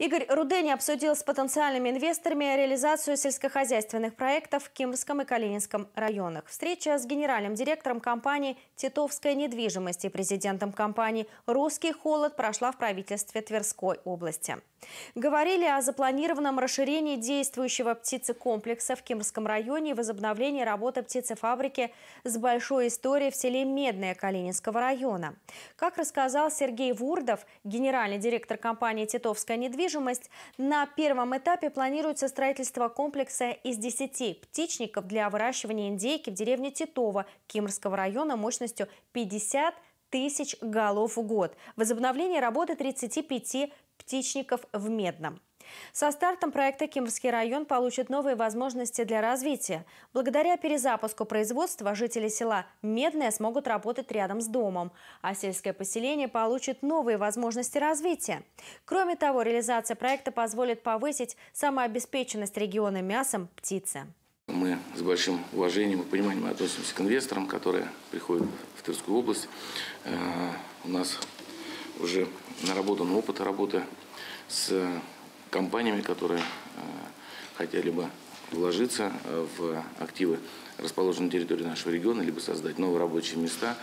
Игорь Рудени обсудил с потенциальными инвесторами реализацию сельскохозяйственных проектов в Кимрском и Калининском районах. Встреча с генеральным директором компании «Титовская недвижимость» и президентом компании «Русский холод» прошла в правительстве Тверской области. Говорили о запланированном расширении действующего птицекомплекса в Кимрском районе и возобновлении работы птицефабрики с большой историей в селе Медное Калининского района. Как рассказал Сергей Вурдов, генеральный директор компании «Титовская недвижимость», недвижимость. На первом этапе планируется строительство комплекса из 10 птичников для выращивания индейки в деревне Титова Кимрского района мощностью 50 тысяч голов в год. Возобновление работы 35 птичников в Медном. Со стартом проекта Кимрский район получит новые возможности для развития. Благодаря перезапуску производства жители села Медное смогут работать рядом с домом, а сельское поселение получит новые возможности развития. Кроме того, реализация проекта позволит повысить самообеспеченность региона мясом птицы. Мы с большим уважением и пониманием относимся к инвесторам, которые приходят в Тверскую область. Э, у нас уже наработан опыт работы с э, компаниями, которые э, хотели бы вложиться э, в активы, расположенные на территории нашего региона, либо создать новые рабочие места.